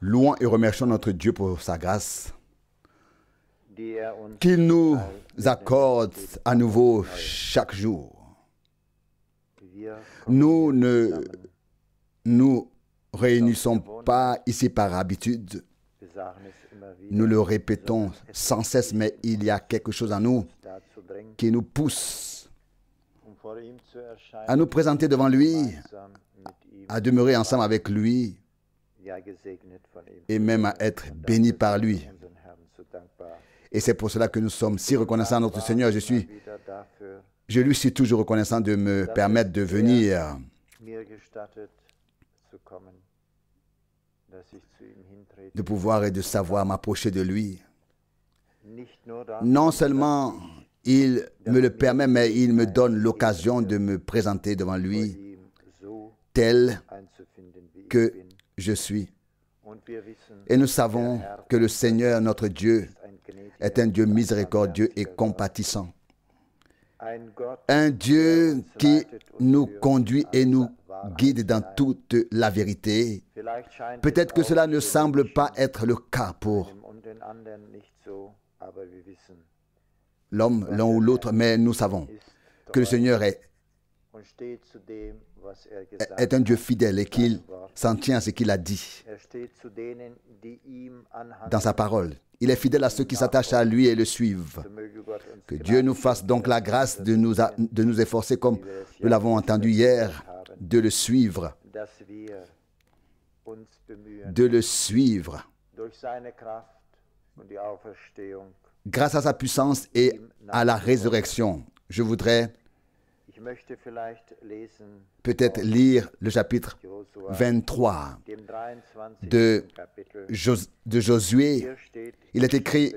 Louons et remercions notre Dieu pour sa grâce qu'il nous accorde à nouveau chaque jour. Nous ne nous réunissons pas ici par habitude. Nous le répétons sans cesse, mais il y a quelque chose en nous qui nous pousse à nous présenter devant lui à demeurer ensemble avec lui et même à être béni par lui. Et c'est pour cela que nous sommes si reconnaissants à notre Seigneur. Je, je lui suis toujours reconnaissant de me permettre de venir de pouvoir et de savoir m'approcher de lui. Non seulement il me le permet, mais il me donne l'occasion de me présenter devant lui tel que je suis. Et nous savons que le Seigneur, notre Dieu, est un Dieu miséricordieux et compatissant. Un Dieu qui nous conduit et nous guide dans toute la vérité. Peut-être que cela ne semble pas être le cas pour l'homme, l'un ou l'autre, mais nous savons que le Seigneur est est un Dieu fidèle et qu'il s'en tient à ce qu'il a dit dans sa parole. Il est fidèle à ceux qui s'attachent à lui et le suivent. Que Dieu nous fasse donc la grâce de nous, de nous efforcer, comme nous l'avons entendu hier, de le suivre. De le suivre. Grâce à sa puissance et à la résurrection, je voudrais peut-être lire le chapitre 23 de, Josué. Il est écrit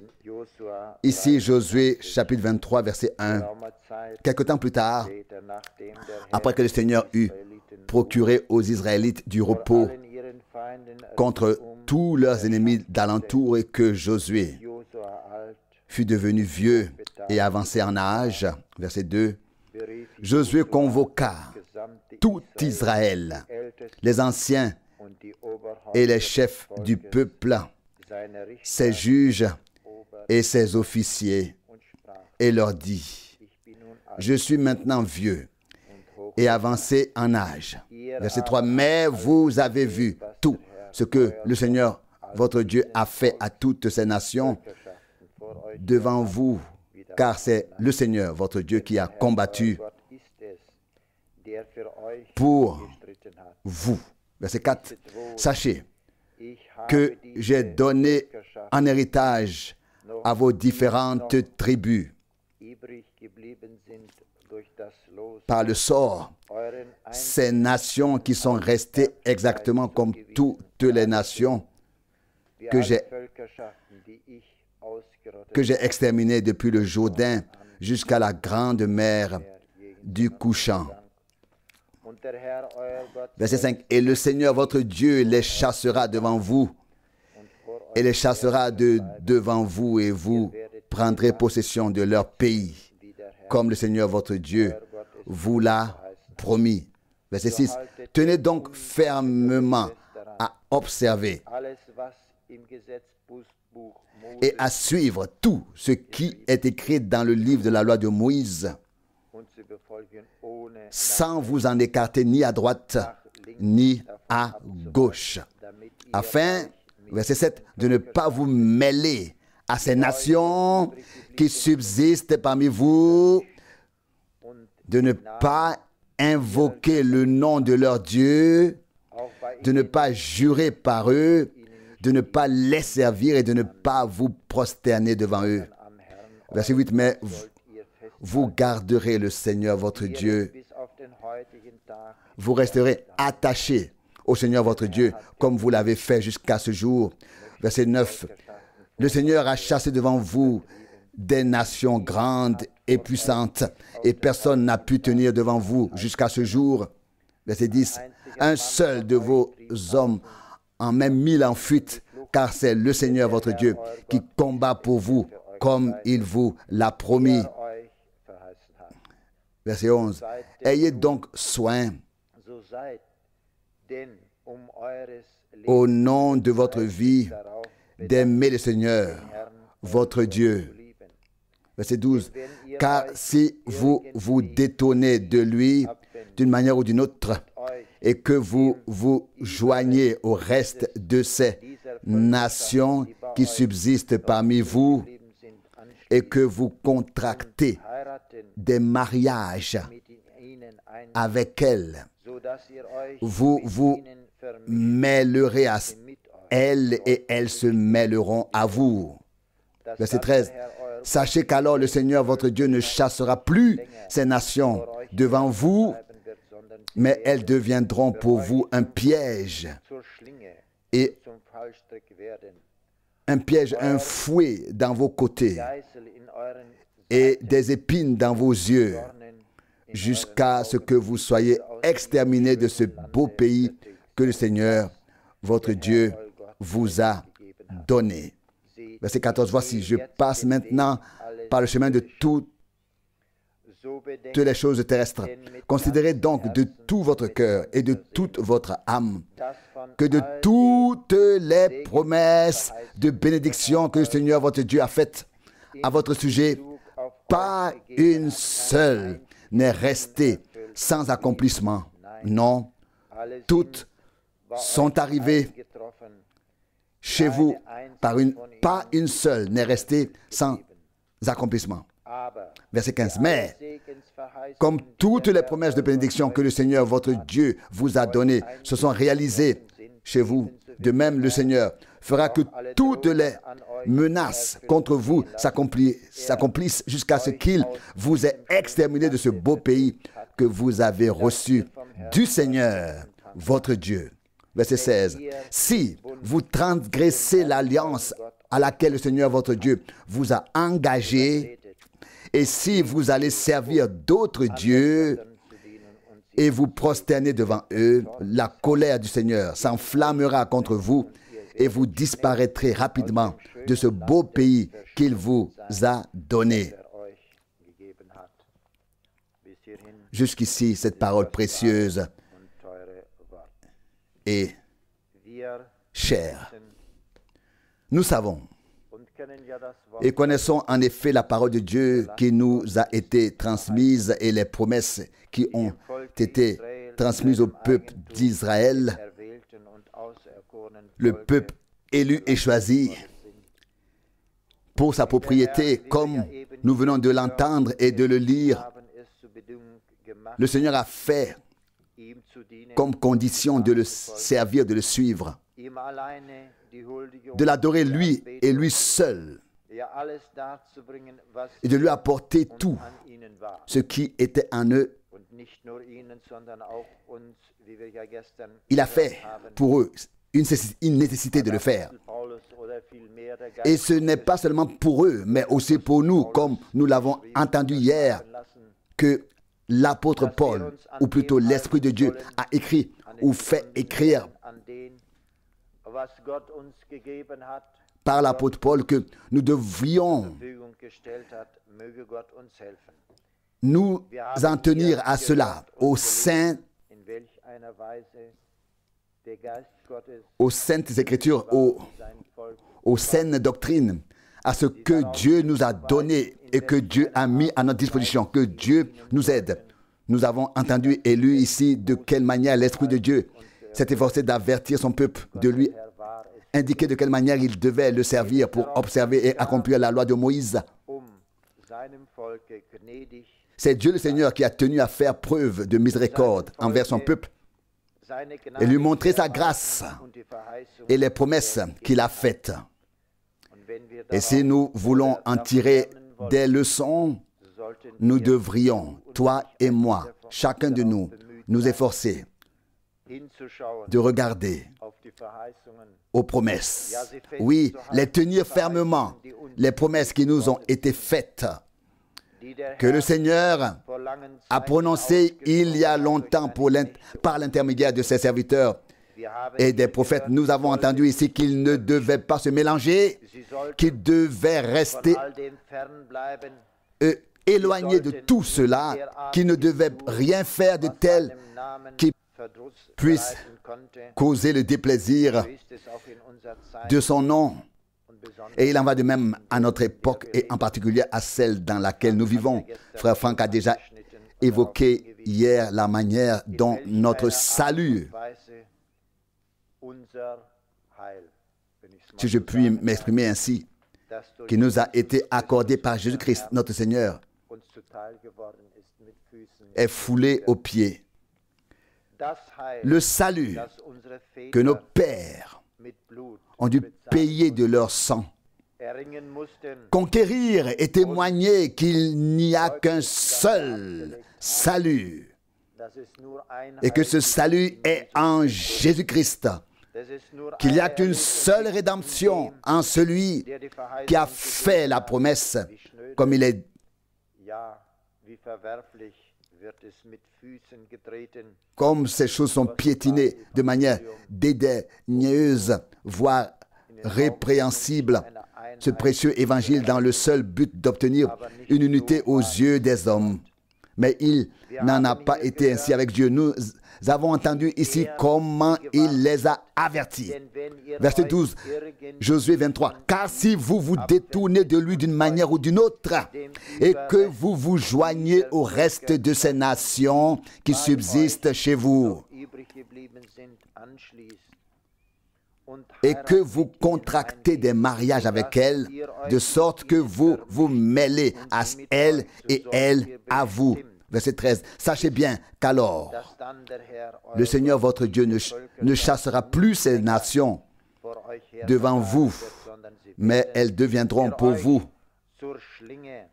ici, Josué chapitre 23, verset 1. Quelque temps plus tard, er, après que le Seigneur eut procuré aux Israélites du repos contre um tous leurs ennemis d'alentour et que Josué fut devenu vieux et avancé en âge, verset 2, « Jésus convoqua tout Israël, les anciens et les chefs du peuple, ses juges et ses officiers, et leur dit, je suis maintenant vieux et avancé en âge. Verset 3, mais vous avez vu tout ce que le Seigneur, votre Dieu, a fait à toutes ces nations devant vous car c'est le Seigneur, votre Dieu, qui a combattu pour vous. Verset 4. Sachez que j'ai donné un héritage à vos différentes tribus par le sort ces nations qui sont restées exactement comme toutes les nations que j'ai que j'ai exterminé depuis le Jourdain jusqu'à la grande mer du couchant. Verset 5. Et le Seigneur votre Dieu les chassera devant vous, et les chassera de devant vous, et vous prendrez possession de leur pays, comme le Seigneur votre Dieu vous l'a promis. Verset 6. Tenez donc fermement à observer et à suivre tout ce qui est écrit dans le livre de la loi de Moïse, sans vous en écarter ni à droite ni à gauche, afin, verset 7, de ne pas vous mêler à ces nations qui subsistent parmi vous, de ne pas invoquer le nom de leur Dieu, de ne pas jurer par eux, de ne pas les servir et de ne pas vous prosterner devant eux. Verset 8, mais vous garderez le Seigneur votre Dieu. Vous resterez attachés au Seigneur votre Dieu, comme vous l'avez fait jusqu'à ce jour. Verset 9, le Seigneur a chassé devant vous des nations grandes et puissantes, et personne n'a pu tenir devant vous jusqu'à ce jour. Verset 10, un seul de vos hommes en même mille en fuite, car c'est le Seigneur votre Dieu qui combat pour vous comme il vous l'a promis. Verset 11. Ayez donc soin au nom de votre vie d'aimer le Seigneur, votre Dieu. Verset 12. Car si vous vous détournez de lui d'une manière ou d'une autre, et que vous vous joignez au reste de ces nations qui subsistent parmi vous et que vous contractez des mariages avec elles. Vous vous mêlerez à elles et elles se mêleront à vous. Verset 13. Sachez qu'alors le Seigneur votre Dieu ne chassera plus ces nations devant vous mais elles deviendront pour vous un piège et un piège, un fouet dans vos côtés et des épines dans vos yeux jusqu'à ce que vous soyez exterminés de ce beau pays que le Seigneur, votre Dieu, vous a donné. Verset 14, voici, je passe maintenant par le chemin de tout, toutes les choses terrestres. Considérez donc de tout votre cœur et de toute votre âme que de toutes les promesses de bénédiction que le Seigneur votre Dieu a faites à votre sujet, pas une seule n'est restée sans accomplissement. Non, toutes sont arrivées chez vous une, pas une seule n'est restée sans accomplissement. Verset 15. Mais, comme toutes les promesses de bénédiction que le Seigneur votre Dieu vous a données se sont réalisées chez vous, de même le Seigneur fera que toutes les menaces contre vous s'accomplissent jusqu'à ce qu'il vous ait exterminé de ce beau pays que vous avez reçu du Seigneur votre Dieu. Verset 16. Si vous transgressez l'alliance à laquelle le Seigneur votre Dieu vous a engagé, et si vous allez servir d'autres dieux et vous prosterner devant eux, la colère du Seigneur s'enflammera contre vous et vous disparaîtrez rapidement de ce beau pays qu'il vous a donné. Jusqu'ici, cette parole précieuse est chère. Nous savons et connaissons en effet la parole de Dieu qui nous a été transmise et les promesses qui ont été transmises au peuple d'Israël, le peuple élu et choisi pour sa propriété, comme nous venons de l'entendre et de le lire. Le Seigneur a fait comme condition de le servir, de le suivre de l'adorer lui et lui seul, er et de lui apporter tout ce qui était en eux. Il a fait pour eux une nécessité de le faire. Et ce n'est pas seulement pour eux, mais aussi pour nous, comme nous l'avons entendu hier, que l'apôtre Paul, ou plutôt l'Esprit de Dieu, a écrit ou fait écrire par l'apôtre Paul que nous devions nous en tenir à cela au sein aux saintes écritures, aux, aux saines doctrines, à ce que Dieu nous a donné et que Dieu a mis à notre disposition, que Dieu nous aide. Nous avons entendu et lu ici de quelle manière l'Esprit de Dieu s'est efforcé d'avertir son peuple de lui indiquer de quelle manière il devait le servir pour observer et accomplir la loi de Moïse. C'est Dieu le Seigneur qui a tenu à faire preuve de miséricorde envers son peuple et lui montrer sa grâce et les promesses qu'il a faites. Et si nous voulons en tirer des leçons, nous devrions, toi et moi, chacun de nous, nous efforcer de regarder aux promesses. Oui, les tenir fermement, les promesses qui nous ont été faites, que le Seigneur a prononcées il y a longtemps par l'intermédiaire de ses serviteurs et des prophètes. Nous avons entendu ici qu'ils ne devaient pas se mélanger, qu'ils devaient rester euh, éloignés de tout cela, qu'ils ne devaient rien faire de tel qui puisse causer le déplaisir de son nom. Et il en va de même à notre époque et en particulier à celle dans laquelle nous vivons. Frère Franck a déjà évoqué hier la manière dont notre salut, si je puis m'exprimer ainsi, qui nous a été accordé par Jésus-Christ, notre Seigneur, est foulé aux pieds le salut que nos pères ont dû payer de leur sang. Conquérir et témoigner qu'il n'y a qu'un seul salut et que ce salut est en Jésus-Christ, qu'il n'y a qu'une seule rédemption en celui qui a fait la promesse, comme il est comme ces choses sont piétinées de manière dédaigneuse, voire répréhensible, ce précieux évangile dans le seul but d'obtenir une unité aux yeux des hommes. Mais il n'en a pas été ainsi avec Dieu. Nous nous avons entendu ici comment il les a avertis. Verset 12, Josué 23. Car si vous vous détournez de lui d'une manière ou d'une autre et que vous vous joignez au reste de ces nations qui subsistent chez vous, et que vous contractez des mariages avec elles, de sorte que vous vous mêlez à elles et elles à vous. Verset 13. Sachez bien qu'alors le Seigneur votre Dieu ne, chassera plus ces nations devant vous, mais elles deviendront pour vous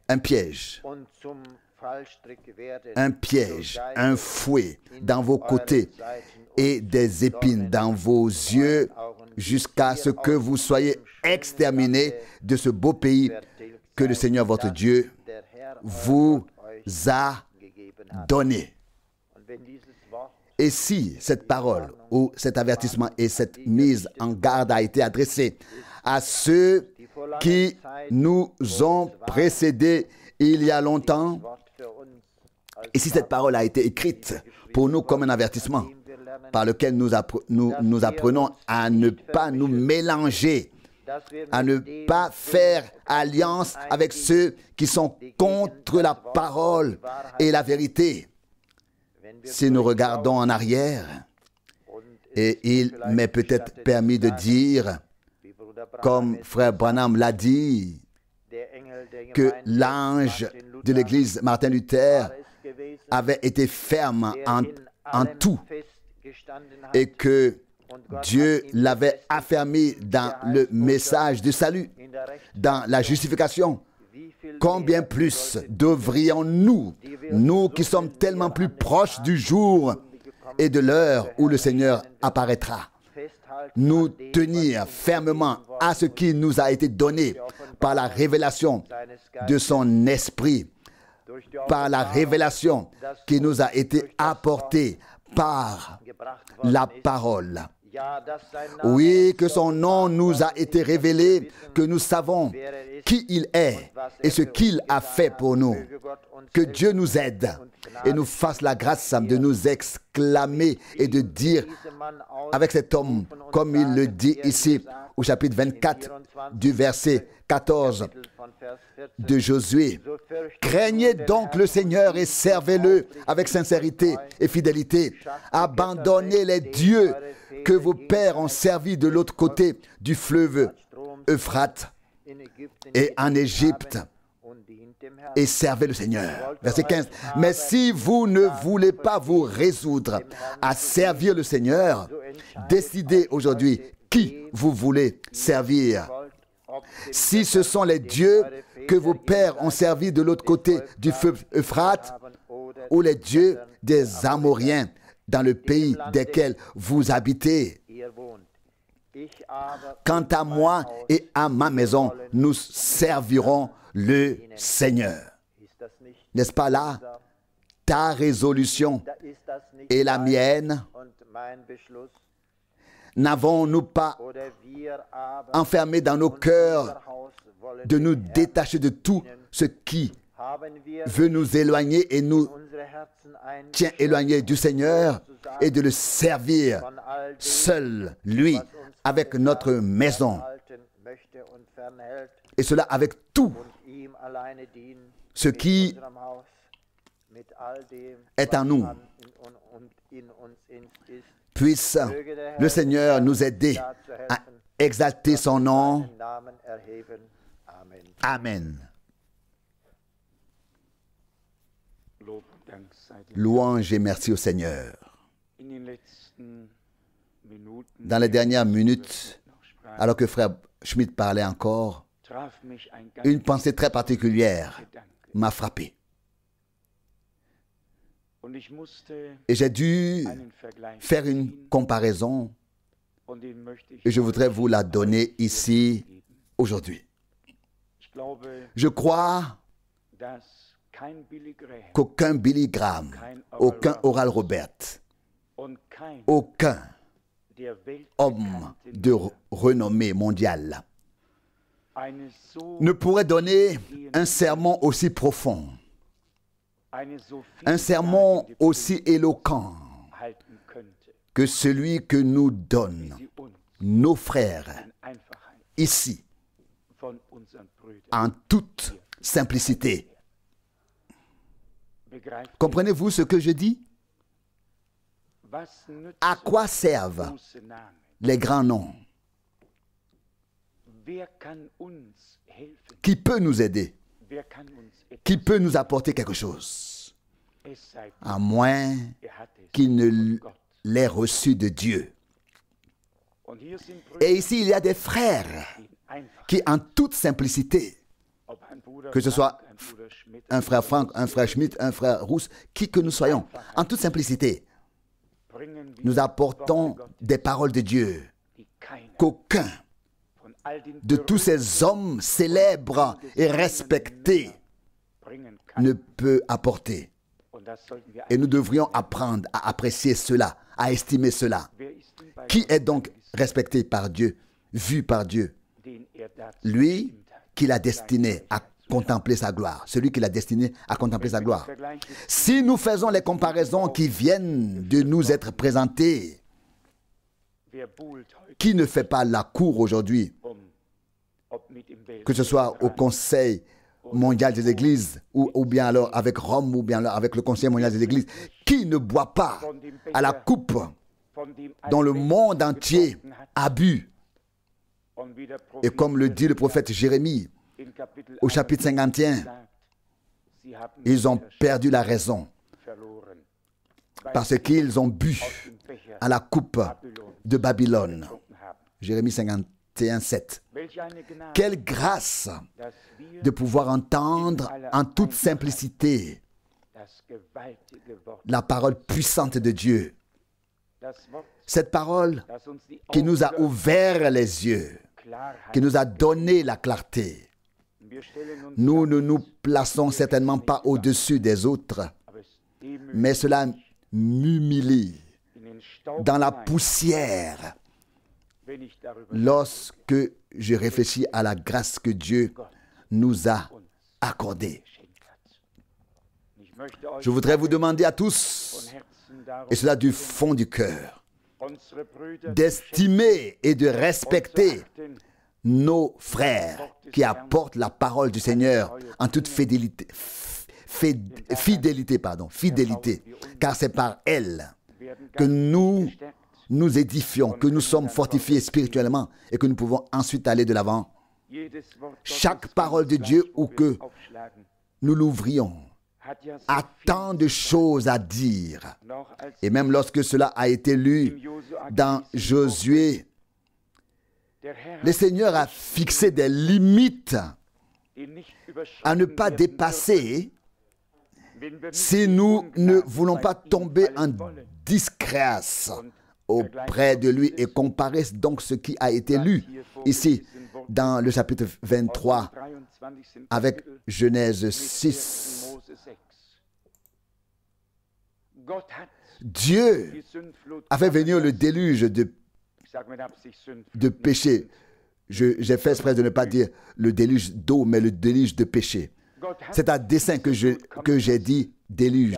un piège, un piège, un fouet dans vos côtés et des épines dans vos yeux jusqu'à ce que vous soyez exterminés de ce beau pays que le Seigneur votre Dieu vous a ah. Donné. Et si cette parole ou cet avertissement et cette mise en garde a été adressée à ceux qui nous ont précédés il y a longtemps, et si cette parole a été écrite pour nous comme un avertissement par lequel nous, nous apprenons à ne pas nous mélanger à ne pas faire alliance avec ceux qui sont contre la parole et la vérité. Si nous regardons en arrière, et il m'est peut-être permis de dire, comme frère Branham l'a dit, que l'ange de l'Église Martin Luther avait été ferme en, tout et que Dieu l'avait affirmé dans le message de salut, dans la justification. Combien plus devrions-nous, nous qui sommes tellement plus proches du jour et de l'heure où le Seigneur apparaîtra, nous tenir fermement à ce qui nous a été donné par la révélation de son esprit, par la révélation qui nous a été apportée par la parole. Oui, que son nom nous a été révélé, que nous savons qui il est et ce qu'il a fait pour nous. Que Dieu nous aide et nous fasse la grâce de nous exclamer et de dire avec cet homme, comme il le dit ici au chapitre 24 du verset 14 de Josué. Craignez donc le Seigneur et servez-le avec sincérité et fidélité. Abandonnez les dieux que vos pères ont servis de l'autre côté du fleuve Euphrate et en Égypte et servez le Seigneur. Verset 15. Mais si vous ne voulez pas vous résoudre à servir le Seigneur, décidez aujourd'hui qui vous voulez servir. Si ce sont les dieux que vos pères ont servis de l'autre côté du feu Euphrate, ou les dieux des Amoriens dans le pays desquels vous habitez. Quant à moi et à ma maison, nous servirons le Seigneur. N'est-ce pas là ta résolution et la mienne N'avons-nous pas enfermé dans nos cœurs de nous détacher de tout ce qui veut nous éloigner et nous tient éloignés du Seigneur et de le servir seul, lui, avec notre maison. Et cela avec tout ce qui est en nous Puisse le Seigneur nous aider à exalter son nom. Amen. Louange et merci au Seigneur. Dans les dernières minutes, alors que frère Schmidt parlait encore, une pensée très particulière m'a frappé. Et j'ai dû faire une comparaison et je voudrais vous la donner ici aujourd'hui. Je crois qu'aucun Billy Graham, aucun Oral Robert, aucun homme de renommée mondiale ne pourrait donner un serment aussi profond un sermon aussi éloquent que celui que nous donnent nos frères ici, en toute simplicité. Comprenez-vous ce que je dis À quoi servent les grands noms Qui peut nous aider qui peut nous apporter quelque chose, à moins qu'il ne l'ait reçu de Dieu. Et ici, il y a des frères qui, en toute simplicité, que ce soit un frère Franck, un frère Schmidt, un frère Rousse, qui que nous soyons, en toute simplicité, nous apportons des paroles de Dieu qu'aucun de tous ces hommes célèbres et respectés ne peut apporter. Et nous devrions apprendre à apprécier cela, à estimer cela. Qui est donc respecté par Dieu, vu par Dieu Lui qui l'a destiné à contempler sa gloire, celui qui l'a destiné à contempler sa gloire. Si nous faisons les comparaisons qui viennent de nous être présentées, qui ne fait pas la cour aujourd'hui que ce soit au Conseil mondial des Églises, ou, bien alors avec Rome, ou bien alors avec le Conseil mondial des Églises, qui ne boit pas à la coupe dont le monde entier a bu. Et comme le dit le prophète Jérémie au chapitre 51, ils ont perdu la raison parce qu'ils ont bu à la coupe de Babylone. Jérémie 51. Quelle grâce de pouvoir entendre en toute simplicité la parole puissante de Dieu. Cette parole qui nous a ouvert les yeux, qui nous a donné la clarté. Nous ne nous plaçons certainement pas au-dessus des autres, mais cela m'humilie dans la poussière lorsque je réfléchis à la grâce que Dieu nous a accordée. Je voudrais vous demander à tous, et cela du fond du cœur, d'estimer et de respecter nos frères qui apportent la parole du Seigneur en toute fidélité, fidélité, pardon, fidélité, car c'est par elle que nous nous édifions, que nous sommes fortifiés spirituellement et que nous pouvons ensuite aller de l'avant. Chaque parole de Dieu ou que nous l'ouvrions a tant de choses à dire. Et même lorsque cela a été lu dans Josué, le Seigneur a fixé des limites à ne pas dépasser si nous ne voulons pas tomber en disgrâce auprès de lui et comparaissent donc ce qui a été lu ici dans le chapitre 23 avec Genèse 6. Dieu a fait venir le déluge de, de péché. J'ai fait exprès de ne pas dire le déluge d'eau, mais le déluge de péché. C'est à dessein que j'ai que dit déluge.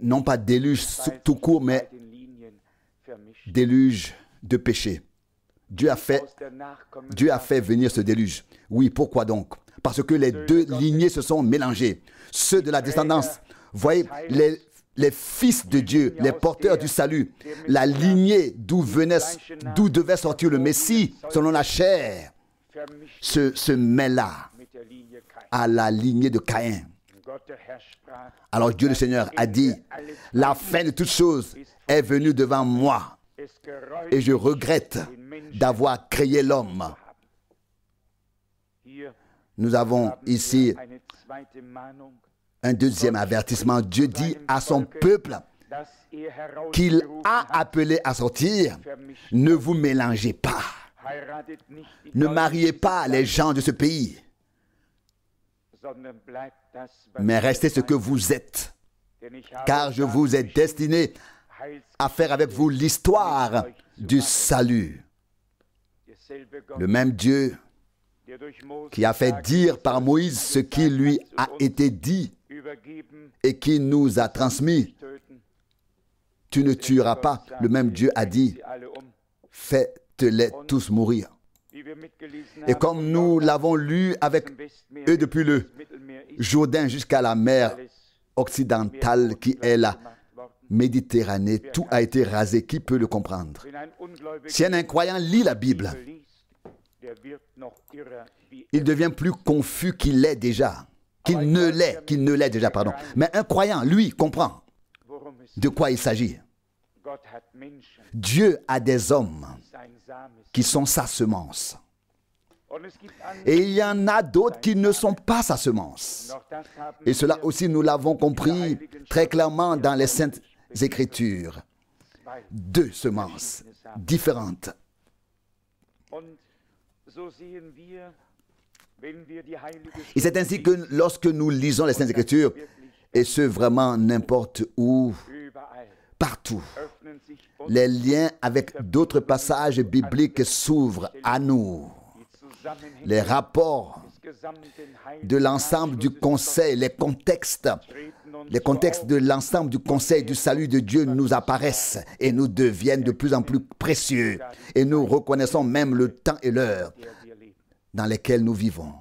Non pas déluge tout court, mais déluge de péché. Dieu a fait, Dieu a fait venir ce déluge. Oui, pourquoi donc Parce que les deux lignées se sont mélangées. Ceux de la descendance, voyez, les, fils de Dieu, les porteurs du salut, la lignée d'où venait, d'où devait sortir le Messie, selon la chair, se, se mêla à la lignée de Caïn. Alors Dieu le Seigneur a dit, la fin de toutes choses est venue devant moi et je regrette d'avoir créé l'homme. Nous avons ici un deuxième avertissement. Dieu dit à son peuple qu'il a appelé à sortir, ne vous mélangez pas. Ne mariez pas les gens de ce pays, mais restez ce que vous êtes, car je vous ai destiné à faire avec vous l'histoire du salut. Le même Dieu qui a fait dire par Moïse ce qui lui a été dit et qui nous a transmis. Tu ne tueras pas. Le même Dieu a dit, faites-les tous mourir. Et comme nous l'avons lu avec eux depuis le Jourdain jusqu'à la mer occidentale qui est là, Méditerranée, tout a été rasé. Qui peut le comprendre Si un incroyant lit la Bible, il devient plus confus qu'il l'est déjà, qu'il ne l'est, qu'il ne l'est déjà, pardon. Mais un croyant, lui, comprend de quoi il s'agit. Dieu a des hommes qui sont sa semence. Et il y en a d'autres qui ne sont pas sa semence. Et cela aussi, nous l'avons compris très clairement dans les saintes Écritures deux semences différentes. Et c'est ainsi que lorsque nous lisons les Saintes Écritures, et ce vraiment n'importe où, partout, les liens avec d'autres passages bibliques s'ouvrent à nous. Les rapports de l'ensemble du conseil, les contextes les contextes de l'ensemble du Conseil du salut de Dieu nous apparaissent et nous deviennent de plus en plus précieux. Et nous reconnaissons même le temps et l'heure dans lesquels nous vivons.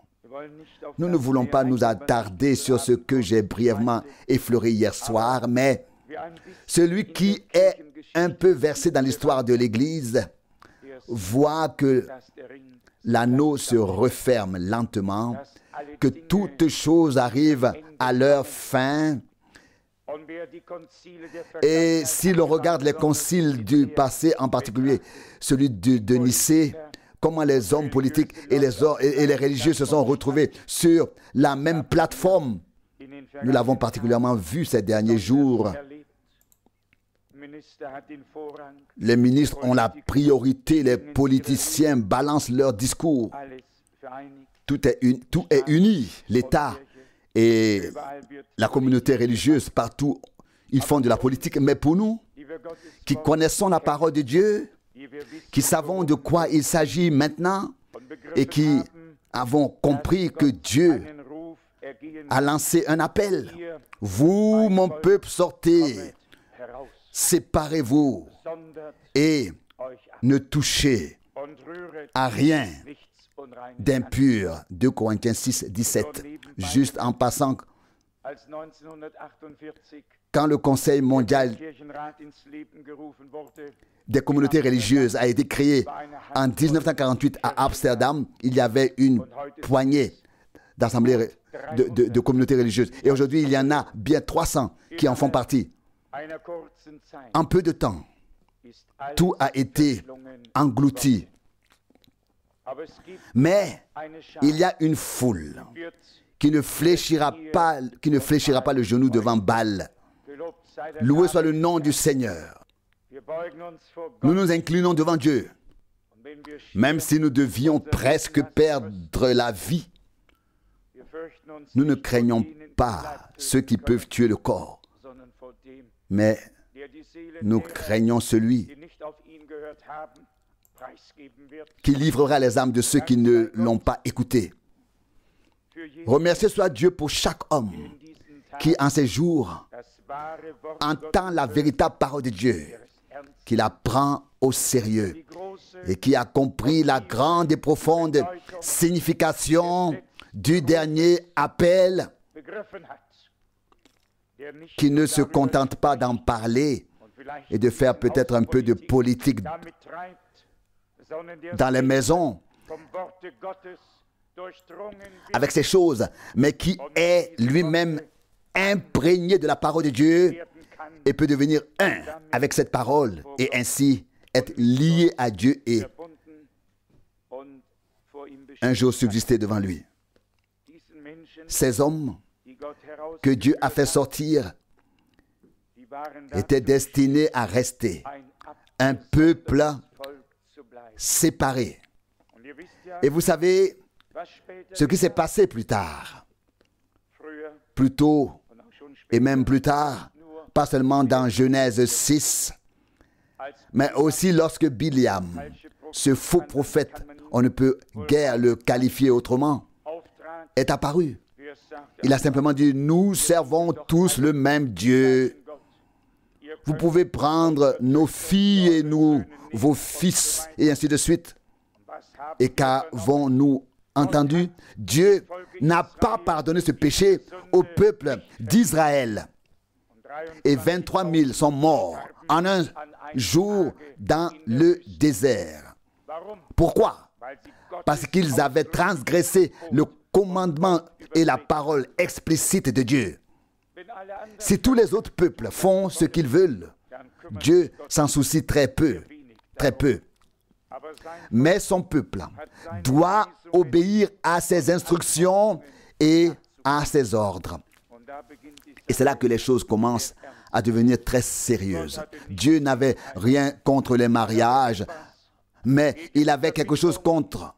Nous ne voulons pas nous attarder sur ce que j'ai brièvement effleuré hier soir, mais celui qui est un peu versé dans l'histoire de l'Église voit que l'anneau se referme lentement que toutes choses arrivent à leur fin. Et si l'on regarde les conciles du passé, en particulier celui de, de Nicée, comment les hommes politiques et les, et les religieux se sont retrouvés sur la même plateforme. Nous l'avons particulièrement vu ces derniers jours. Les ministres ont la priorité, les politiciens balancent leurs discours. Tout est, uni, tout est uni, l'État et la communauté religieuse partout, ils font de la politique. Mais pour nous, qui connaissons la parole de Dieu, qui savons de quoi il s'agit maintenant et qui avons compris que Dieu a lancé un appel. Vous, mon peuple, sortez, séparez-vous et ne touchez à rien d'impure, 2 Corinthiens 6, 17. Juste en passant, quand le Conseil mondial des communautés religieuses a été créé en 1948 à Amsterdam, il y avait une poignée d'assemblées de, de communautés religieuses. Et aujourd'hui, il y en a bien 300 qui en font partie. En peu de temps, tout a été englouti mais il y a une foule qui ne fléchira pas, qui ne pas le genou devant Baal. Loué soit le nom du Seigneur. Nous nous inclinons devant Dieu, même si nous devions presque perdre la vie. Nous ne craignons pas ceux qui peuvent tuer le corps, mais nous craignons celui qui livrera les âmes de ceux qui ne l'ont pas écouté. Remerciez soit Dieu pour chaque homme qui en ces jours entend la véritable parole de Dieu, qui la prend au sérieux et qui a compris la grande et profonde signification du dernier appel, qui ne se contente pas d'en parler et de faire peut-être un peu de politique dans les maisons avec ces choses, mais qui est lui-même imprégné de la parole de Dieu et peut devenir un avec cette parole et ainsi être lié à Dieu et un jour subsister devant lui. Ces hommes que Dieu a fait sortir étaient destinés à rester un peuple séparés. Et vous savez ce qui s'est passé plus tard. Plus tôt et même plus tard, pas seulement dans Genèse 6, mais aussi lorsque Biliam, ce faux prophète, on ne peut guère le qualifier autrement, est apparu. Il a simplement dit, nous servons tous le même Dieu vous pouvez prendre nos filles et nous, vos fils, et ainsi de suite. Et qu'avons-nous entendu Dieu n'a pas pardonné ce péché au peuple d'Israël. Et 23 000 sont morts en un jour dans le désert. Pourquoi Parce qu'ils avaient transgressé le commandement et la parole explicite de Dieu. Si tous les autres peuples font ce qu'ils veulent, Dieu s'en soucie très peu, très peu. Mais son peuple doit obéir à ses instructions et à ses ordres. Et c'est là que les choses commencent à devenir très sérieuses. Dieu n'avait rien contre les mariages, mais il avait quelque chose contre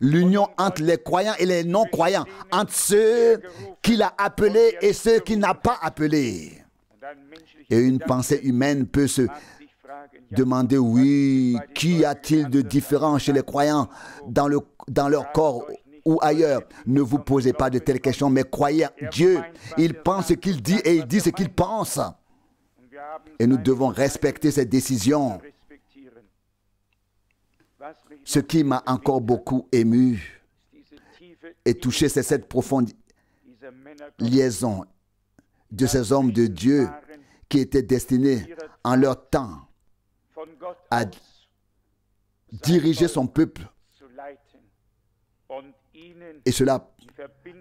L'union entre les croyants et les non-croyants, entre ceux qu'il a appelés et ceux qu'il n'a pas appelés. Et une pensée humaine peut se demander, oui, qu'y a-t-il de différent chez les croyants dans, le, dans leur corps ou ailleurs. Ne vous posez pas de telles questions, mais croyez Dieu. Il pense ce qu'il dit et il dit ce qu'il pense. Et nous devons respecter cette décision. Ce qui m'a encore beaucoup ému et touché, c'est cette profonde liaison de ces hommes de Dieu qui étaient destinés en leur temps à diriger son peuple. Et cela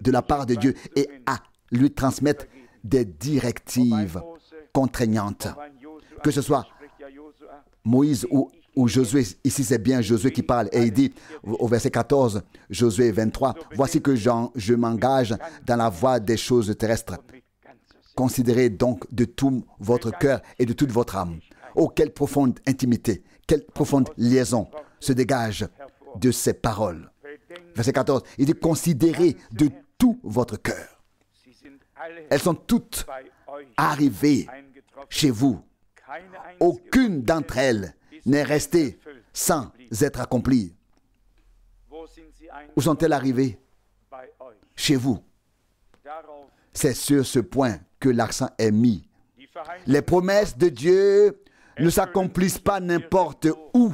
de la part de Dieu et à lui transmettre des directives contraignantes. Que ce soit Moïse ou où Josué, ici c'est bien Josué qui parle, et il dit au verset 14, Josué 23, Voici que je m'engage dans la voie des choses terrestres. Considérez donc de tout votre cœur et de toute votre âme. Oh, quelle profonde intimité, quelle profonde liaison se dégage de ces paroles. Verset 14, il dit, Considérez de tout votre cœur. Elles sont toutes arrivées chez vous. Aucune d'entre elles n'est resté sans être accompli. Où sont-elles arrivées Chez vous. C'est sur ce point que l'accent est mis. Les promesses de Dieu ne s'accomplissent pas n'importe où.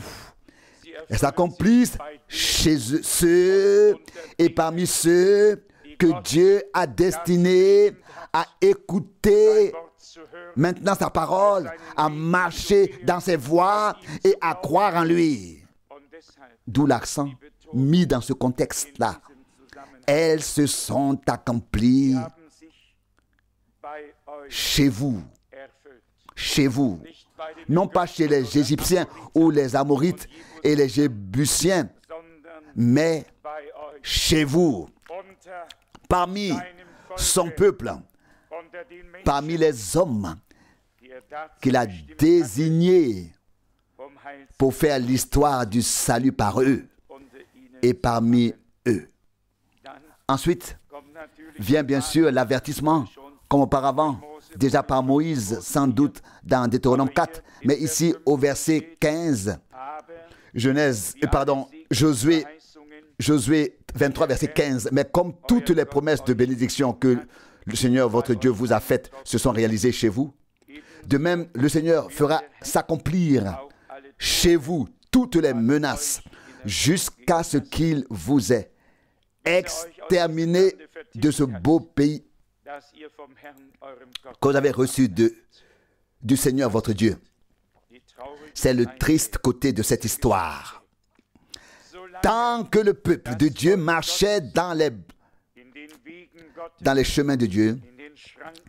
Elles s'accomplissent chez ceux et parmi ceux que Dieu a destinés à écouter maintenant sa parole, a marché dans ses voies et à croire en lui. D'où l'accent mis dans ce contexte-là. Elles se sont accomplies chez vous, chez vous, non pas chez les Égyptiens ou les Amorites et les Jébusiens, mais chez vous, parmi son peuple, parmi les hommes qu'il a désignés pour faire l'histoire du salut par eux et parmi eux. Ensuite vient bien sûr l'avertissement, comme auparavant, déjà par Moïse, sans doute dans Deutéronome 4, mais ici au verset 15, Genèse, euh, pardon, Josué, Josué 23, verset 15, mais comme toutes les promesses de bénédiction que le Seigneur votre Dieu vous a faites se sont réalisés chez vous. De même, le Seigneur fera s'accomplir chez vous toutes les menaces jusqu'à ce qu'il vous ait exterminé de ce beau pays que vous avez reçu du Seigneur votre Dieu. C'est le triste côté de cette histoire. Tant que le peuple de Dieu marchait dans les dans les chemins de Dieu,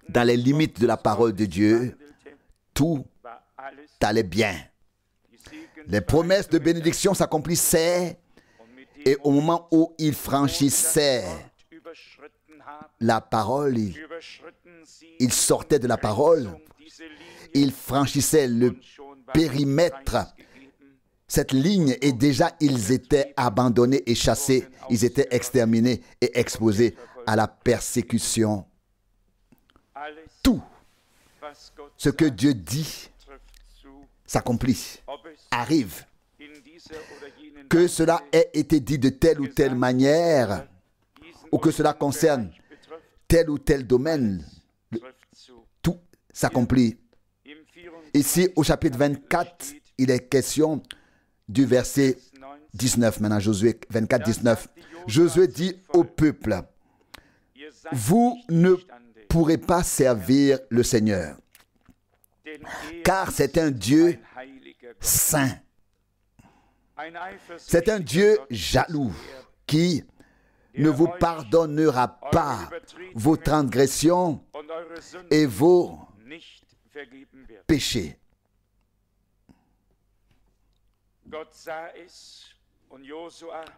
dans les limites de la parole de Dieu, tout allait bien. Les promesses de bénédiction s'accomplissaient et au moment où ils franchissaient la parole, ils sortaient de la parole, ils franchissaient le périmètre. Cette ligne et déjà ils étaient abandonnés et chassés, ils étaient exterminés et exposés à la persécution. Tout ce que Dieu dit s'accomplit, arrive. Que cela ait été dit de telle ou telle manière, ou que cela concerne tel ou tel domaine, tout s'accomplit. Ici, au chapitre 24, il est question du verset 19, maintenant Josué 24, 19. Josué dit au peuple, vous ne pourrez pas servir le Seigneur, car c'est un Dieu saint. C'est un Dieu jaloux qui ne vous pardonnera pas vos transgressions et vos péchés.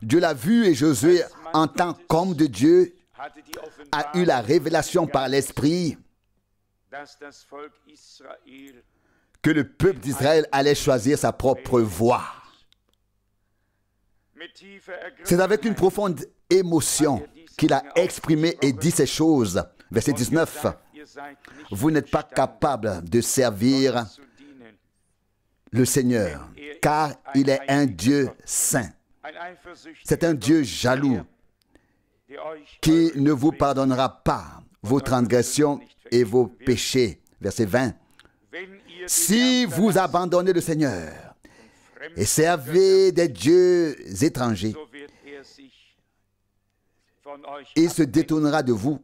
Dieu l'a vu et Josué, en tant qu'homme de Dieu, a eu la révélation par l'Esprit que le peuple d'Israël allait choisir sa propre voie. C'est avec une profonde émotion qu'il a exprimé et dit ces choses. Verset 19. Vous n'êtes pas capable de servir le Seigneur, car il est un Dieu saint. C'est un Dieu jaloux qui ne vous pardonnera pas vos transgressions et vos péchés. Verset 20. Si vous abandonnez le Seigneur et servez des dieux étrangers, il se détournera de vous,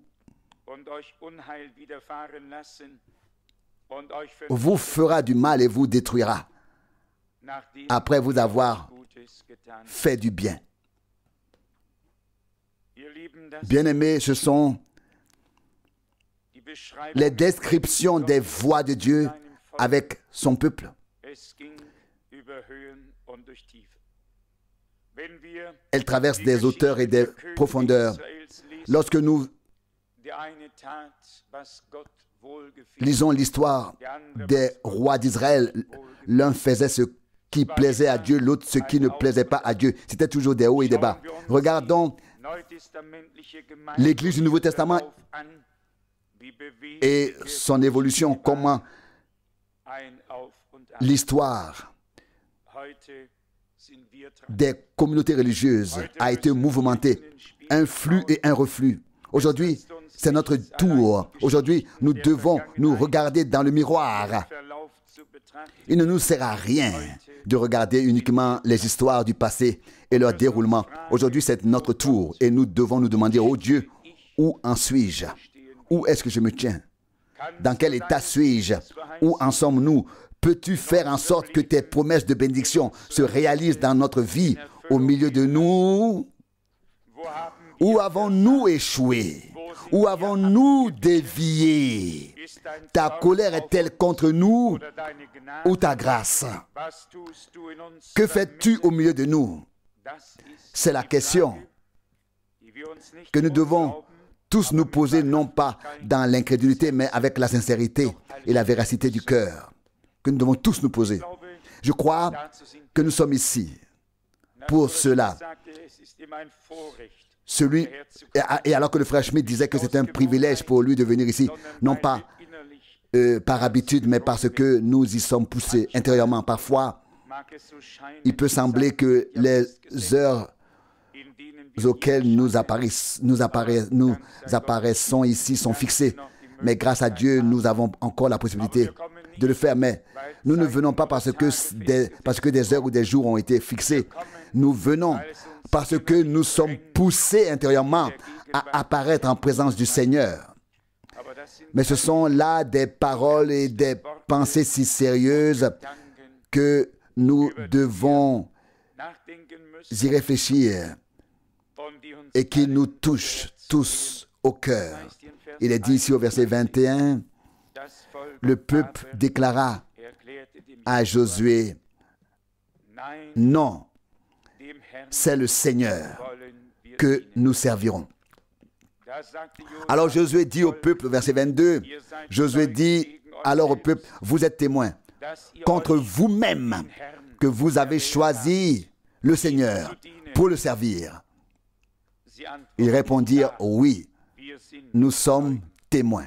vous fera du mal et vous détruira après vous avoir fait du bien. Bien-aimés, ce sont les descriptions des voies de Dieu avec son peuple. Elles traversent des hauteurs et des profondeurs. Lorsque nous lisons l'histoire des rois d'Israël, l'un faisait ce qui plaisait à Dieu, l'autre ce qui ne plaisait pas à Dieu. C'était toujours des hauts et des bas. Regardons l'Église du Nouveau Testament et son évolution, comment l'histoire des communautés religieuses a été mouvementée, un flux et un reflux. Aujourd'hui, c'est notre tour. Aujourd'hui, nous devons nous regarder dans le miroir il ne nous sert à rien de regarder uniquement les histoires du passé et leur déroulement. Aujourd'hui, c'est notre tour et nous devons nous demander, oh Dieu, où en suis-je Où est-ce que je me tiens Dans quel état suis-je Où en sommes-nous Peux-tu faire en sorte que tes promesses de bénédiction se réalisent dans notre vie, au milieu de nous Où avons-nous échoué où avons-nous dévié Ta colère est-elle contre nous ou ta grâce Que fais-tu au milieu de nous C'est la question que nous devons tous nous poser, non pas dans l'incrédulité, mais avec la sincérité et la véracité du cœur, que nous devons tous nous poser. Je crois que nous sommes ici pour cela. Celui, et alors que le frère Schmidt disait que c'était un privilège pour lui de venir ici, non pas euh, par habitude, mais parce que nous y sommes poussés intérieurement. Parfois, il peut sembler que les heures auxquelles nous, apparaissons, ici sont fixées. Mais grâce à Dieu, nous avons encore la possibilité de le faire. Mais nous ne venons pas parce que des, parce que des heures ou des jours ont été fixés. Nous venons parce que nous sommes poussés intérieurement à apparaître en présence du Seigneur. Mais ce sont là des paroles et des pensées si sérieuses que nous devons y réfléchir et qui nous touchent tous au cœur. Il est dit ici au verset 21, le peuple déclara à Josué, non, c'est le Seigneur que nous servirons. Alors Josué dit au peuple, verset 22, Josué dit alors au peuple, vous êtes témoins contre vous-même que vous avez choisi le Seigneur pour le servir. Ils répondirent, oui, nous sommes témoins.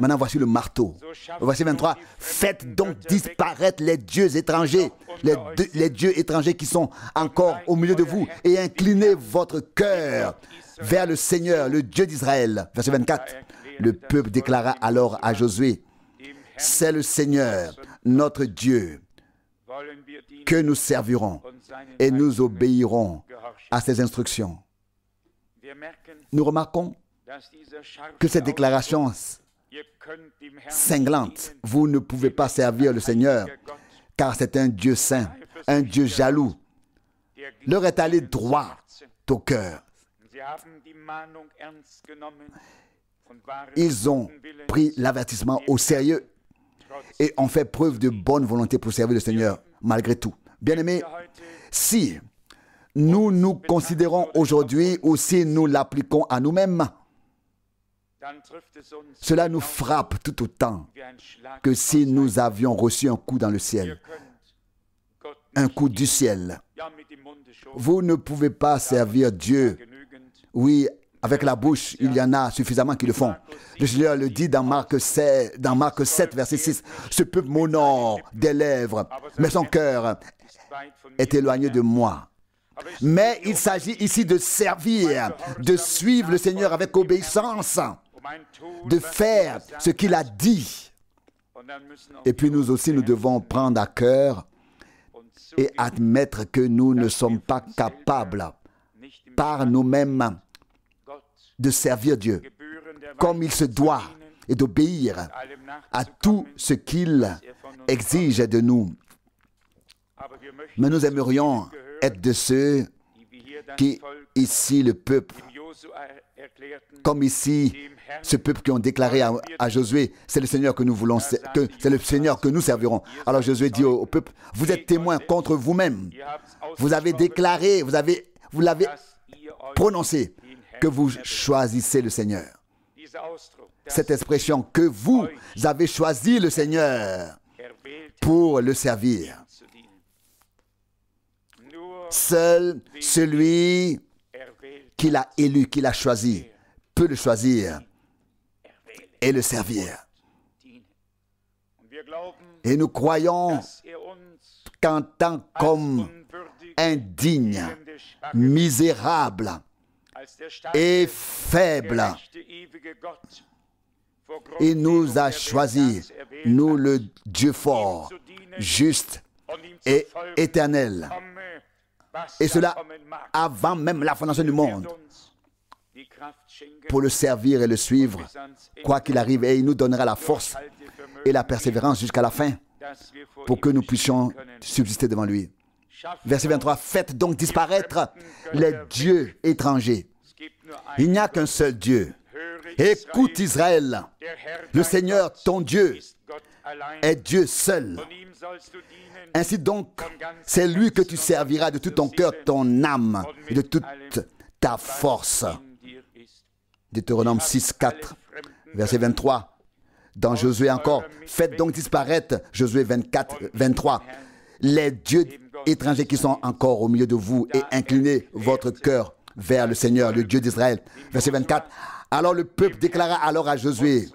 Maintenant, voici le marteau. Verset 23. Faites donc disparaître les dieux étrangers ah, les, dieux étrangers qui sont encore au milieu de vous, et inclinez votre cœur vers le Seigneur, le Dieu d'Israël. Verset 24. Le peuple déclara alors à Josué, c'est le Seigneur, notre Dieu, que nous servirons et nous obéirons à ses instructions. Nous remarquons que cette déclaration cinglante, vous ne pouvez pas servir le Seigneur car c'est un Dieu saint, un Dieu jaloux. leur est allé droit au cœur. Ils ont pris l'avertissement au sérieux et ont fait preuve de bonne volonté pour servir le Seigneur, malgré tout. Bien-aimés, si nous nous considérons aujourd'hui ou si nous l'appliquons à nous-mêmes, cela nous frappe tout autant que si nous avions reçu un coup dans le ciel, un coup du ciel. Vous ne pouvez pas servir Dieu. Oui, avec la bouche, il y en a suffisamment qui le font. Le Seigneur le dit dans Marc 7, dans 7 verset 6, ce peuple m'honore des lèvres, mais son cœur est éloigné de moi. Mais il s'agit ici de servir, de suivre le Seigneur avec obéissance de faire ce qu'il a dit. Et puis nous aussi, nous devons prendre à cœur et admettre que nous ne sommes pas capables par nous-mêmes de servir Dieu comme il se doit et d'obéir à tout ce qu'il exige de nous. Mais nous aimerions être de ceux qui, ici, le peuple, comme ici, ce peuple qui ont déclaré à, Josué, c'est le Seigneur que nous voulons, c'est le Seigneur que nous servirons. Alors Josué dit au, peuple, vous êtes témoin contre vous-même. Vous avez déclaré, vous avez, vous l'avez prononcé que vous choisissez le Seigneur. Cette expression que vous avez choisi le Seigneur pour le servir. Euh, Seul celui qu'il a élu, qu'il a choisi, peut le choisir et le servir. Et nous croyons qu'en tant qu'homme indigne, misérable et faible, il nous a choisis, nous le Dieu fort, juste et éternel, et cela avant même la fondation du monde, pour le servir et le suivre, quoi qu'il arrive, et il nous donnera la force et la persévérance jusqu'à la fin, pour que nous puissions subsister devant lui. Verset 23, faites donc disparaître les dieux étrangers. Il n'y a qu'un seul Dieu. Écoute Israël, le Seigneur, ton Dieu, est Dieu seul. Ainsi donc, c'est lui que tu serviras de tout ton cœur, ton âme de toute ta force. Deutéronome 6, 4, verset 23. Dans Josué encore, faites donc disparaître, Josué 24, 23, les dieux étrangers qui sont encore au milieu de vous et inclinez votre cœur vers le Seigneur, le Dieu d'Israël. Verset 24. Alors le peuple déclara alors à Josué,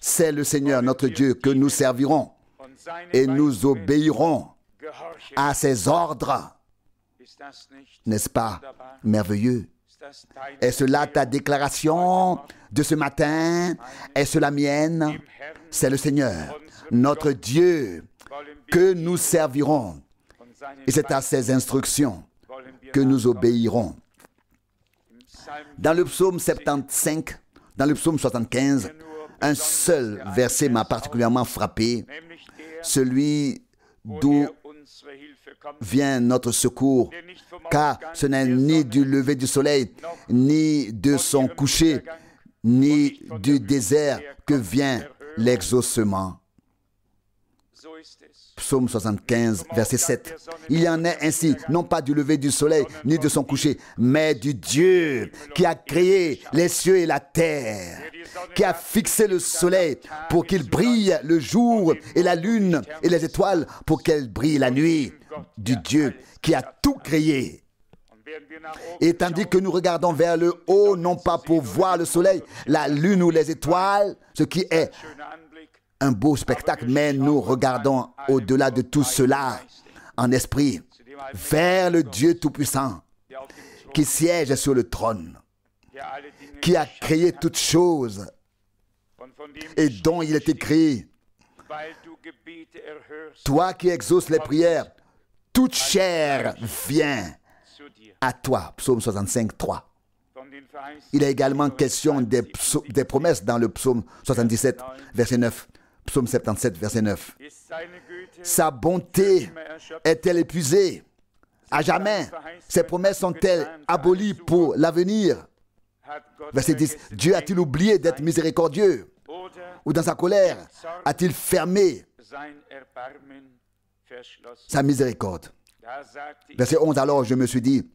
c'est le Seigneur notre Dieu que nous servirons et nous obéirons à ses ordres. N'est-ce pas merveilleux Est-ce là ta déclaration de ce matin Est-ce la mienne C'est le Seigneur, notre Dieu, que nous servirons. Et c'est à ses instructions que nous obéirons. Dans le psaume 75, dans le psaume 75, un seul verset m'a particulièrement frappé celui d'où vient notre secours, car ce n'est ni du lever du soleil, ni de son coucher, ni du désert que vient l'exaucement. Psaume 75, verset 7. Il y en est ainsi, non pas du lever du soleil, ni de son coucher, mais du Dieu qui a créé les cieux et la terre, qui a fixé le soleil pour qu'il brille le jour, et la lune et les étoiles pour qu'elles brillent la nuit, du Dieu qui a tout créé. Et tandis que nous regardons vers le haut, non pas pour voir le soleil, la lune ou les étoiles, ce qui est un beau spectacle, mais nous regardons au-delà de tout cela en esprit vers le Dieu Tout-Puissant qui siège sur le trône, qui a créé toutes choses et dont il est écrit, toi qui exauces les prières, toute chair vient à toi. Psaume 65, 3. Il est également question des, des promesses dans le psaume 77, verset 9. Psaume 77, verset 9. Sa bonté est-elle épuisée à jamais Ses promesses sont-elles abolies pour l'avenir Verset 10. Dieu a-t-il oublié d'être miséricordieux Ou dans sa colère, a-t-il fermé sa miséricorde Verset 11. Alors je me suis dit,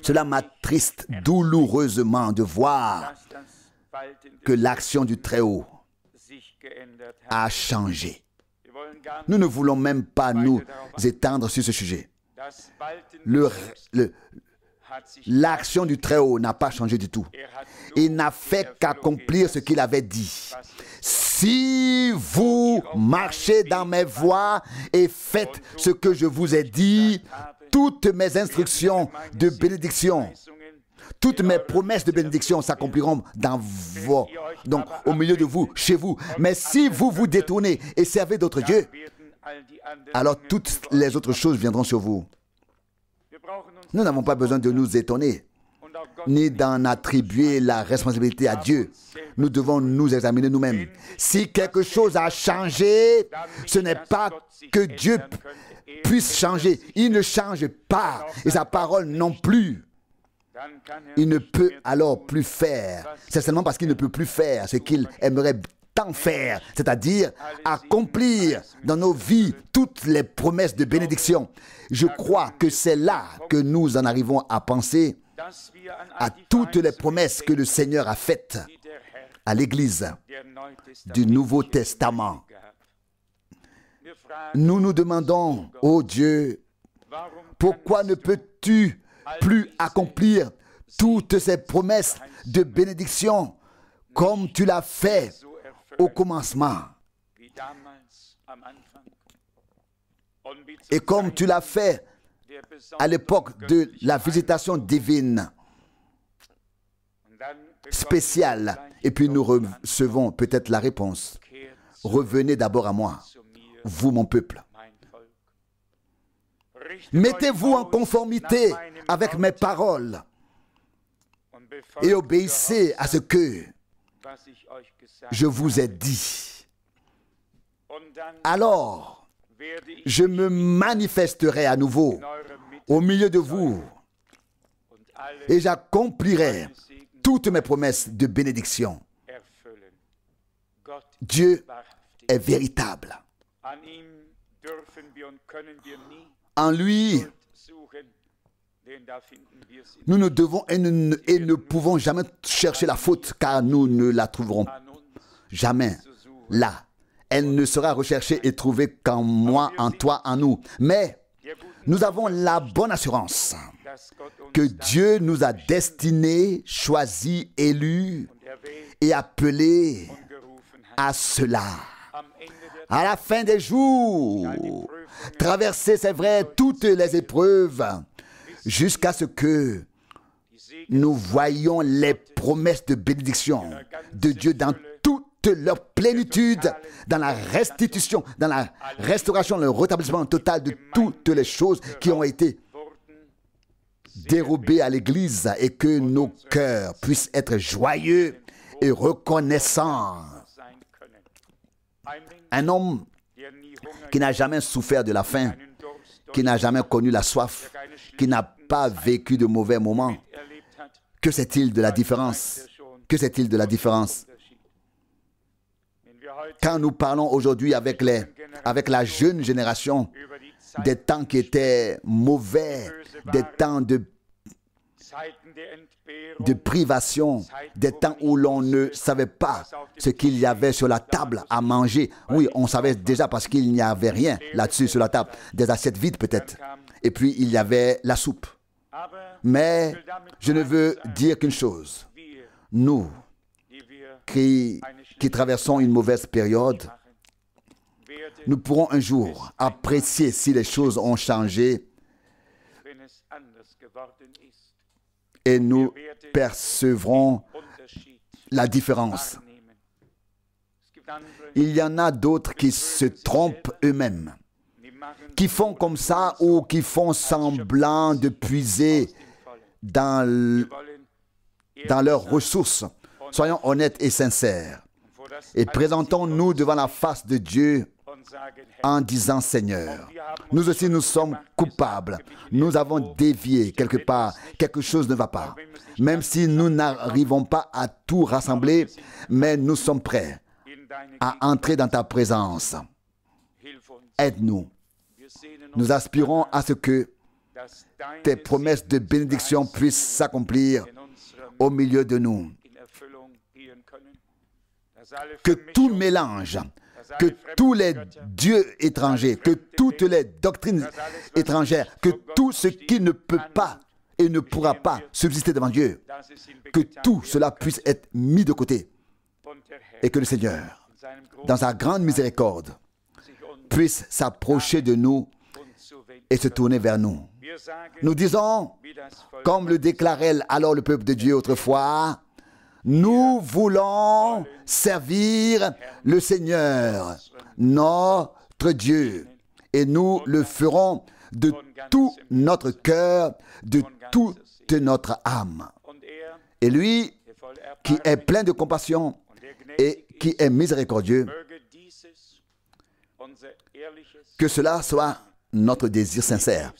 cela m'attriste douloureusement de voir que l'action du Très-Haut a changé. Nous ne voulons même pas nous étendre sur ce sujet. L'action du Très-Haut n'a pas changé du tout. Il n'a fait qu'accomplir ce qu'il avait dit. Si vous marchez dans mes voies et faites ce que je vous ai dit, toutes mes instructions de bénédiction toutes mes promesses de bénédiction s'accompliront dans vos, donc au milieu de vous, chez vous. Mais si vous vous détournez et servez d'autres dieux, alors toutes les autres choses viendront sur vous. Nous n'avons pas besoin de nous étonner, ni d'en attribuer la responsabilité à Dieu. Nous devons nous examiner nous-mêmes. Si quelque chose a changé, ce n'est pas que Dieu puisse changer. Il ne change pas, et sa parole non plus. Il ne peut alors plus faire. C'est seulement parce qu'il ne peut plus faire ce qu'il aimerait tant faire, c'est-à-dire accomplir dans nos vies toutes les promesses de bénédiction. Je crois que c'est là que nous en arrivons à penser à toutes les promesses que le Seigneur a faites à l'Église du Nouveau Testament. Nous nous demandons, ô Dieu, pourquoi ne peux-tu plus accomplir toutes ces promesses de bénédiction comme tu l'as fait au commencement. Et comme tu l'as fait à l'époque de la visitation divine spéciale. Et puis nous recevons peut-être la réponse. Revenez d'abord à moi, vous mon peuple. Mettez-vous en conformité avec mes paroles et obéissez à ce que je vous ai dit. Alors, je me manifesterai à nouveau au milieu de vous et j'accomplirai toutes mes promesses de bénédiction. Dieu est véritable en lui. Nous ne devons et ne, pouvons jamais chercher la faute car nous ne la trouverons jamais là. Elle ne sera recherchée et trouvée qu'en moi, en toi, en nous. Mais nous avons la bonne assurance que Dieu nous a destinés, choisis, élus et appelés à cela à la fin des jours. Traverser, c'est vrai, toutes les épreuves jusqu'à ce que nous voyons les promesses de bénédiction de Dieu dans toute leur plénitude, dans la restitution, dans la restauration, le rétablissement total de toutes les choses qui ont été dérobées à l'Église et que nos cœurs puissent être joyeux et reconnaissants un homme qui n'a jamais souffert de la faim, qui n'a jamais connu la soif, qui n'a pas vécu de mauvais moments, que sait-il de la différence Que sait-il de la différence Quand nous parlons aujourd'hui avec, avec la jeune génération des temps qui étaient mauvais, des temps de de privation, des temps où l'on ne savait pas ce qu'il y avait sur la table à manger. Oui, on savait déjà parce qu'il n'y avait rien là-dessus sur la table, des assiettes vides peut-être. Et puis il y avait la soupe. Mais je ne veux dire qu'une chose. Nous, qui, traversons une mauvaise période, nous pourrons un jour apprécier si les choses ont changé et nous percevrons la différence. Il y en a d'autres qui se trompent eux-mêmes, qui font comme ça ou qui font semblant de puiser dans, dans leurs ressources. Soyons honnêtes et sincères et présentons-nous devant la face de Dieu en disant Seigneur, nous aussi nous sommes coupables, nous avons dévié quelque part, quelque chose ne va pas. Même si nous n'arrivons pas à tout rassembler, mais nous sommes prêts à entrer dans ta présence. Aide-nous. Nous aspirons à ce que tes promesses de bénédiction puissent s'accomplir au milieu de nous. Que tout mélange que tous les dieux étrangers, que toutes les doctrines étrangères, que tout ce qui ne peut pas et ne pourra pas subsister devant Dieu, que tout cela puisse être mis de côté et que le Seigneur, dans sa grande miséricorde, puisse s'approcher de nous et se tourner vers nous. Nous disons, comme le déclarait alors le peuple de Dieu autrefois, nous voulons servir le Seigneur, notre Dieu, et nous le ferons de tout notre cœur, de toute notre âme. Et lui, qui est plein de compassion et qui est miséricordieux, que cela soit notre désir sincère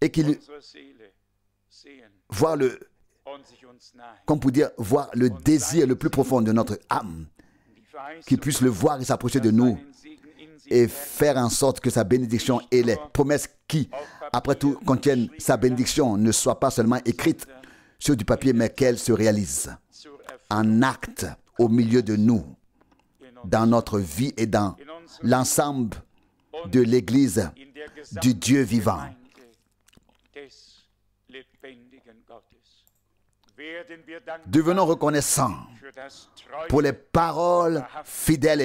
et qu'il voit le comme pour dire voir le désir le plus profond de notre âme, qu'il puisse le voir et s'approcher de nous et faire en sorte que sa bénédiction et les promesses qui, après tout, contiennent sa bénédiction ne soient pas seulement écrites sur du papier, mais qu'elles se réalisent en acte au milieu de nous, dans notre vie et dans l'ensemble de l'Église du Dieu vivant Devenons reconnaissants pour les paroles fidèles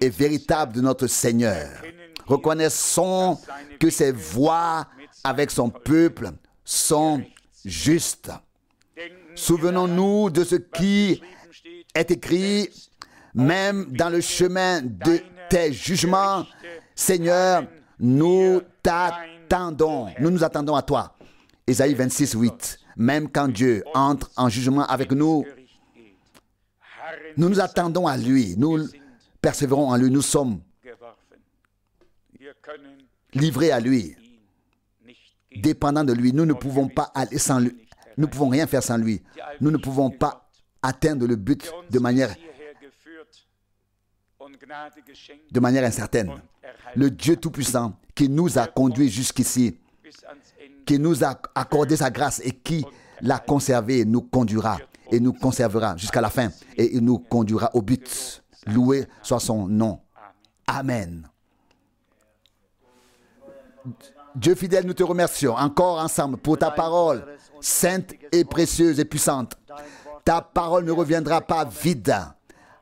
et, véritables de notre Seigneur. Reconnaissons que ses voies avec son peuple sont justes. Souvenons-nous de ce qui est écrit, même dans le chemin de tes jugements, Seigneur, nous t'attendons, nous nous attendons à toi. Ésaïe 26, 8. Même quand Dieu entre en jugement avec nous, nous nous attendons à lui, nous persévérons en lui, nous sommes livrés à lui, dépendants de lui. Nous ne pouvons pas aller sans lui. Nous ne pouvons rien faire sans lui. Nous ne pouvons pas atteindre le but de manière, de manière incertaine. Le Dieu Tout-Puissant qui nous a conduits jusqu'ici qui nous a accordé sa grâce et qui l'a conservée et nous conduira et nous conservera jusqu'à la fin et il nous conduira au but. Loué soit son nom. Amen. Dieu fidèle, nous te remercions encore ensemble pour ta parole sainte et précieuse et puissante. Ta parole ne reviendra pas vide,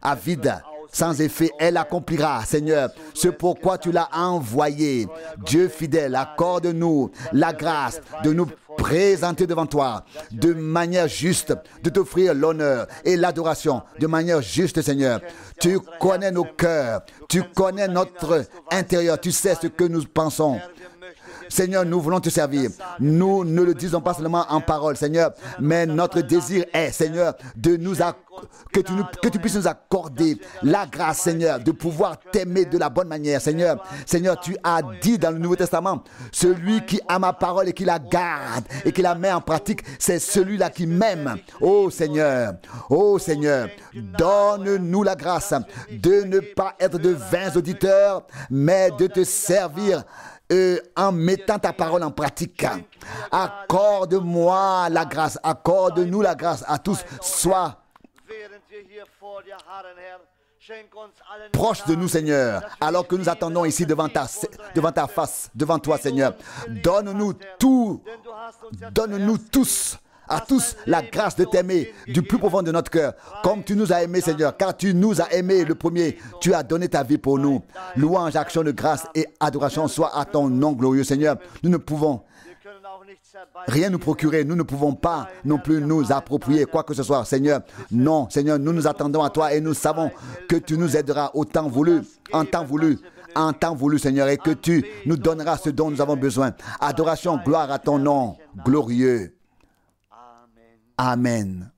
à vide sans effet, elle accomplira, Seigneur, ce pourquoi tu l'as envoyé. Dieu fidèle, accorde-nous la grâce de nous présenter devant toi de manière juste, de t'offrir l'honneur et l'adoration de manière juste, Seigneur. Tu connais nos cœurs, tu connais notre intérieur, tu sais ce que nous pensons. Seigneur, nous voulons te servir. Nous ne le disons pas seulement en parole, Seigneur, mais notre désir est, Seigneur, de nous que tu, nous, que tu puisses nous accorder la grâce, Seigneur, de pouvoir t'aimer de la bonne manière, Seigneur. Seigneur, tu as dit dans le Nouveau Testament, celui qui a ma parole et qui la garde et qui la met en pratique, c'est celui-là qui m'aime. Oh Seigneur, oh Seigneur, donne-nous la grâce de ne pas être de vains auditeurs, mais de te servir en mettant ta parole en pratique. Accorde-moi la grâce, accorde-nous la grâce à tous. Sois proche de nous, Seigneur, alors que nous attendons ici devant ta, devant ta face, devant toi, Seigneur. Donne-nous tout, donne-nous tous à tous la grâce de t'aimer du plus profond de notre cœur, comme tu nous as aimés, Seigneur, car tu nous as aimés le premier. Tu as donné ta vie pour nous. Louange, action de grâce et adoration soit à ton nom glorieux, Seigneur. Nous ne pouvons rien nous procurer. Nous ne pouvons pas non plus nous approprier quoi que ce soit, Seigneur. Non, Seigneur, nous nous attendons à toi et nous savons que tu nous aideras au temps voulu, en temps voulu en temps voulu, Seigneur, et que tu nous donneras ce dont nous avons besoin. Adoration, gloire à ton nom glorieux. Amen.